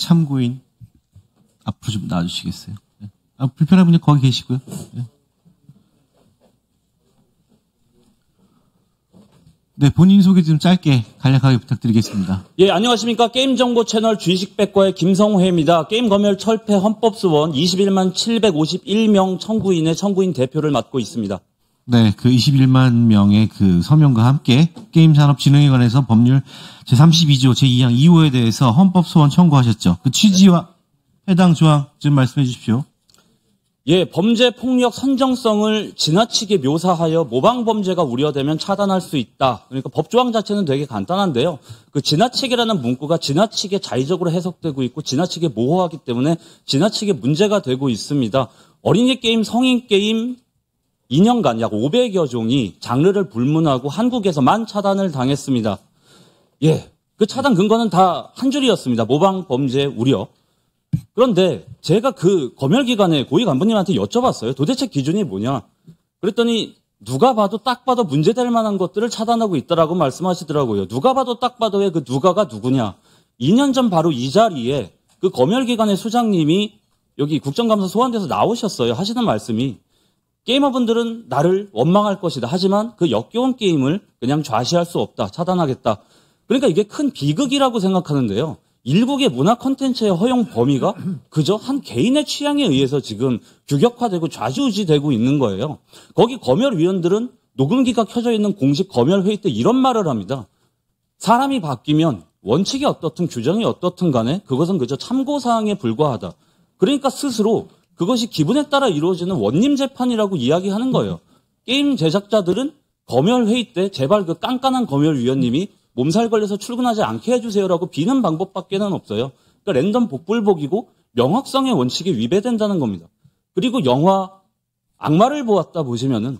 참고인 앞으로 좀 나와주시겠어요? 네. 아, 불편한 분이 거기 계시고요. 네. 네, 본인 소개 좀 짧게 간략하게 부탁드리겠습니다. 예, 안녕하십니까. 게임 정보 채널 주식백과의 김성회입니다 게임 검열 철폐 헌법수원 21만 751명 청구인의 청구인 대표를 맡고 있습니다. 네, 그 21만 명의 그 서명과 함께 게임산업진흥에 관해서 법률 제32조 제2항 2호에 대해서 헌법 소원 청구하셨죠. 그 취지와 해당 조항 좀 말씀해 주십시오. 예, 범죄 폭력 선정성을 지나치게 묘사하여 모방 범죄가 우려되면 차단할 수 있다. 그러니까 법조항 자체는 되게 간단한데요. 그 지나치게라는 문구가 지나치게 자의적으로 해석되고 있고 지나치게 모호하기 때문에 지나치게 문제가 되고 있습니다. 어린이 게임, 성인 게임, 2년간 약 500여 종이 장르를 불문하고 한국에서만 차단을 당했습니다. 예. 그 차단 근거는 다 한 줄이었습니다. 모방 범죄 우려. 그런데 제가 그 검열기관의 고위 간부님한테 여쭤봤어요. 도대체 기준이 뭐냐? 그랬더니 누가 봐도 딱 봐도 문제될 만한 것들을 차단하고 있다라고 말씀하시더라고요. 누가 봐도 딱 봐도 왜그 누가가 누구냐? 2년 전 바로 이 자리에 그 검열기관의 소장님이 여기 국정감사 소환돼서 나오셨어요. 하시는 말씀이 게이머분들은 나를 원망할 것이다. 하지만 그 역겨운 게임을 그냥 좌시할 수 없다. 차단하겠다. 그러니까 이게 큰 비극이라고 생각하는데요. 일국의 문화 컨텐츠의 허용 범위가 그저 한 개인의 취향에 의해서 지금 규격화되고 좌지우지되고 있는 거예요. 거기 검열위원들은 녹음기가 켜져 있는 공식 검열회의 때 이런 말을 합니다. 사람이 바뀌면 원칙이 어떻든 규정이 어떻든 간에 그것은 그저 참고사항에 불과하다. 그러니까 스스로 그것이 기분에 따라 이루어지는 원님 재판이라고 이야기하는 거예요. 게임 제작자들은 검열회의 때 제발 그 깐깐한 검열위원님이 몸살 걸려서 출근하지 않게 해주세요라고 비는 방법밖에는 없어요. 그러니까 랜덤 복불복이고 명확성의 원칙에 위배된다는 겁니다. 그리고 영화 악마를 보았다 보시면은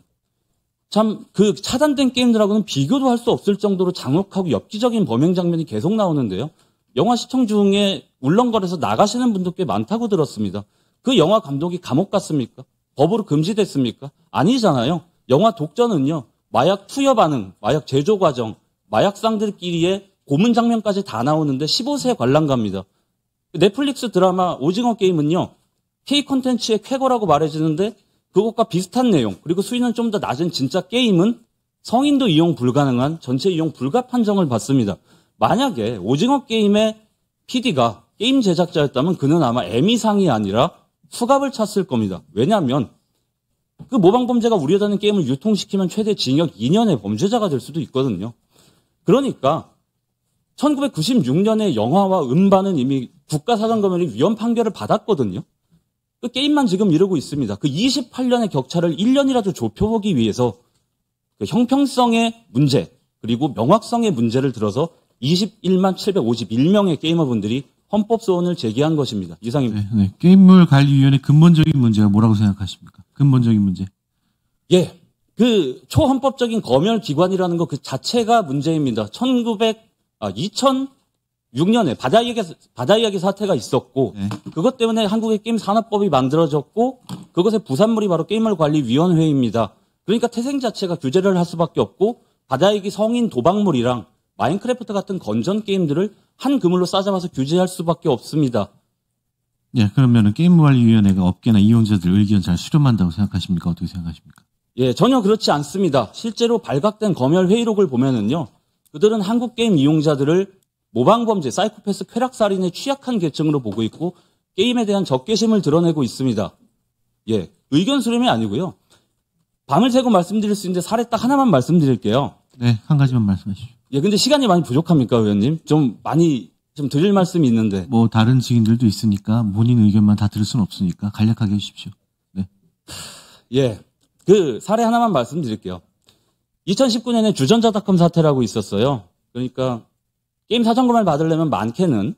참 그 차단된 게임들하고는 비교도 할 수 없을 정도로 장혹하고 엽기적인 범행 장면이 계속 나오는데요. 영화 시청 중에 울렁거려서 나가시는 분도 꽤 많다고 들었습니다. 그 영화 감독이 감옥 갔습니까? 법으로 금지됐습니까? 아니잖아요. 영화 독전은요. 마약 투여 반응, 마약 제조 과정, 마약상들끼리의 고문 장면까지 다 나오는데 15세 관람갑니다 넷플릭스 드라마 오징어 게임은요. K 콘텐츠의 쾌거라고 말해지는데 그것과 비슷한 내용, 그리고 수위는 좀 더 낮은 진짜 게임은 성인도 이용 불가능한 전체 이용 불가 판정을 받습니다. 만약에 오징어 게임의 PD가 게임 제작자였다면 그는 아마 에미상이 아니라 수갑을 찼을 겁니다. 왜냐하면 그 모방범죄가 우려되는 게임을 유통시키면 최대 징역 2년의 범죄자가 될 수도 있거든요. 그러니까 1996년에 영화와 음반은 이미 국가사장검열이 위헌 판결을 받았거든요. 그 게임만 지금 이러고 있습니다. 그 28년의 격차를 1년이라도 좁혀보기 위해서 그 형평성의 문제 그리고 명확성의 문제를 들어서 21만 751명의 게이머분들이 헌법 소원을 제기한 것입니다. 이상입니다. 네, 네. 게임물 관리위원회 근본적인 문제가 뭐라고 생각하십니까? 근본적인 문제. 예. 그 초헌법적인 검열 기관이라는 것 그 자체가 문제입니다. 1900 아, 2006년에 바다 이야기 바다 이야기 사태가 있었고 네. 그것 때문에 한국의 게임 산업법이 만들어졌고 그것의 부산물이 바로 게임물 관리위원회입니다. 그러니까 태생 자체가 규제를 할 수밖에 없고 바다 이야기 성인 도박물이랑 마인크래프트 같은 건전 게임들을 한 그물로 싸잡아서 규제할 수밖에 없습니다. 예, 그러면 게임관리위원회가 업계나 이용자들 의견 잘 수렴한다고 생각하십니까? 어떻게 생각하십니까? 예, 전혀 그렇지 않습니다. 실제로 발각된 검열 회의록을 보면은요, 그들은 한국 게임 이용자들을 모방 범죄, 사이코패스, 쾌락살인에 취약한 계층으로 보고 있고 게임에 대한 적개심을 드러내고 있습니다. 예, 의견 수렴이 아니고요. 밤을 새고 말씀드릴 수 있는데 사례 딱 하나만 말씀드릴게요. 네, 한 가지만 말씀하십시오. 예, 근데 시간이 많이 부족합니까, 의원님? 좀 많이 좀 드릴 말씀이 있는데. 뭐 다른 증인들도 있으니까 본인 의견만 다 들을 수는 없으니까 간략하게 해주십시오. 네. 예. 그 사례 하나만 말씀드릴게요. 2019년에 주전자닷컴 사태라고 있었어요. 그러니까 게임 사전금을 받으려면 많게는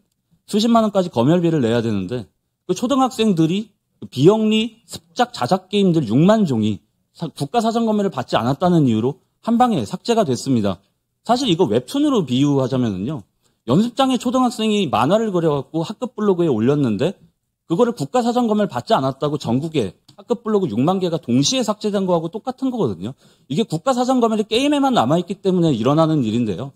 수십만 원까지 검열비를 내야 되는데 그 초등학생들이 그 비영리 습작 자작 게임들 6만 종이 국가 사전검열을 받지 않았다는 이유로 한 방에 삭제가 됐습니다. 사실 이거 웹툰으로 비유하자면은요. 연습장에 초등학생이 만화를 그려갖고 학급 블로그에 올렸는데 그거를 국가사전검을 받지 않았다고 전국에 학급 블로그 6만 개가 동시에 삭제된 거하고 똑같은 거거든요. 이게 국가사전검열이 게임에만 남아있기 때문에 일어나는 일인데요.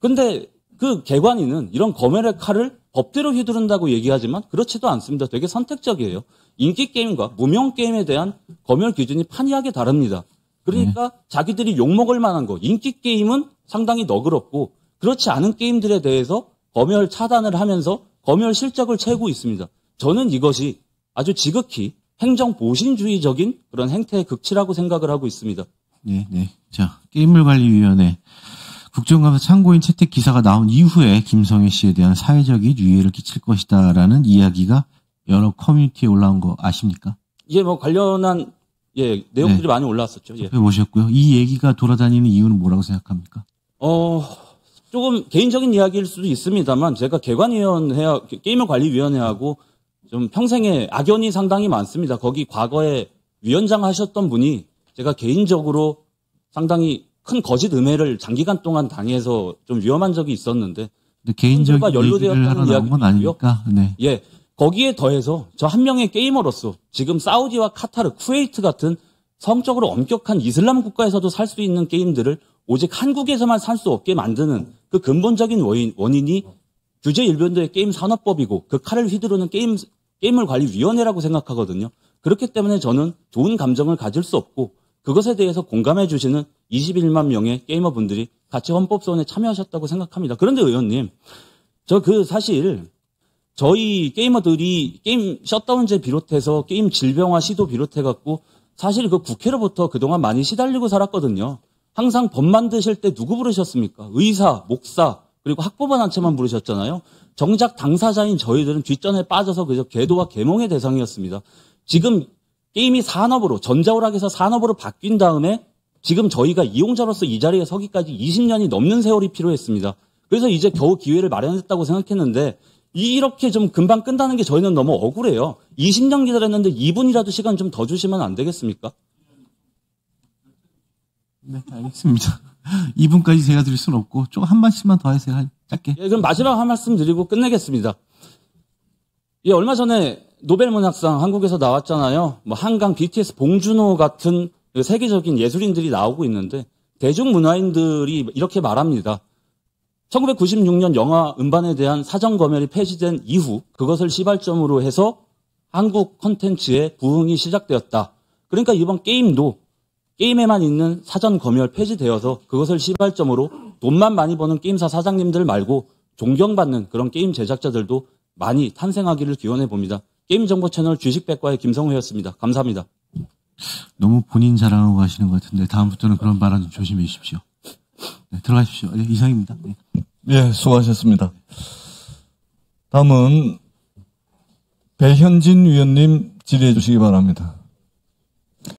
근데 그 개관이는 이런 검열의 칼을 법대로 휘두른다고 얘기하지만 그렇지도 않습니다. 되게 선택적이에요. 인기 게임과 무명 게임에 대한 검열 기준이 판이하게 다릅니다. 그러니까 네. 자기들이 욕먹을 만한 거 인기 게임은 상당히 너그럽고 그렇지 않은 게임들에 대해서 검열 차단을 하면서 검열 실적을 채우고 있습니다. 저는 이것이 아주 지극히 행정 보신주의적인 그런 행태의 극치라고 생각을 하고 있습니다. 네, 네. 자, 게임물관리위원회 국정감사 참고인 채택 기사가 나온 이후에 김성희 씨에 대한 사회적인 유해를 끼칠 것이다라는 이야기가 여러 커뮤니티에 올라온 거 아십니까? 이게 뭐 관련한 예, 내용들이 네. 많이 올라왔었죠. 예. 보셨고요. 이 얘기가 돌아다니는 이유는 뭐라고 생각합니까? 어, 조금 개인적인 이야기일 수도 있습니다만 제가 개관위원회 게임을 관리위원회하고 좀 평생에 악연이 상당히 많습니다. 거기 과거에 위원장 하셨던 분이 제가 개인적으로 상당히 큰 거짓 음해를 장기간 동안 당해서 좀 위험한 적이 있었는데 근데 개인적인 연루되었다는 이건 아니니까. 네. 예. 거기에 더해서 저 한 명의 게이머로서 지금 사우디와 카타르, 쿠웨이트 같은 성적으로 엄격한 이슬람 국가에서도 살 수 있는 게임들을 오직 한국에서만 살 수 없게 만드는 그 근본적인 원인, 이 규제 일변도의 게임 산업법이고 그 칼을 휘두르는 게임 게임을 관리 위원회라고 생각하거든요. 그렇기 때문에 저는 좋은 감정을 가질 수 없고 그것에 대해서 공감해 주시는 21만 명의 게이머분들이 같이 헌법소원에 참여하셨다고 생각합니다. 그런데 의원님, 저 그 사실 저희 게이머들이 게임 셧다운제 비롯해서 게임 질병화 시도 비롯해갖고 사실 그 국회로부터 그동안 많이 시달리고 살았거든요. 항상 법 만드실 때 누구 부르셨습니까? 의사, 목사, 그리고 학부모 단체만 부르셨잖아요. 정작 당사자인 저희들은 뒷전에 빠져서 그저 궤도와 계몽의 대상이었습니다. 지금 게임이 산업으로 전자오락에서 산업으로 바뀐 다음에 지금 저희가 이용자로서 이 자리에 서기까지 20년이 넘는 세월이 필요했습니다. 그래서 이제 겨우 기회를 마련했다고 생각했는데 이렇게 좀 금방 끈다는 게 저희는 너무 억울해요. 20년 기다렸는데 2분이라도 시간 좀 더 주시면 안 되겠습니까? 네, 알겠습니다. 2분까지 제가 드릴 수는 없고 조금 한 말씀만 더 하세요. 짧게. 예, 그럼 마지막 한 말씀 드리고 끝내겠습니다. 예, 얼마 전에 노벨문학상 한국에서 나왔잖아요. 뭐 한강 BTS 봉준호 같은 그 세계적인 예술인들이 나오고 있는데 대중문화인들이 이렇게 말합니다. 1996년 영화 음반에 대한 사전 검열이 폐지된 이후 그것을 시발점으로 해서 한국 컨텐츠의 부흥이 시작되었다. 그러니까 이번 게임도 게임에만 있는 사전 검열 폐지되어서 그것을 시발점으로 돈만 많이 버는 게임사 사장님들 말고 존경받는 그런 게임 제작자들도 많이 탄생하기를 기원해 봅니다. 게임 정보 채널 주식백과의 김성호였습니다. 감사합니다. 너무 본인 자랑하고 가시는 것 같은데 다음부터는 그런 발언 좀 조심해 주십시오. 네, 들어가십시오. 네, 이상입니다. 네. 예, 수고하셨습니다. 다음은 배현진 위원님 질의해 주시기 바랍니다.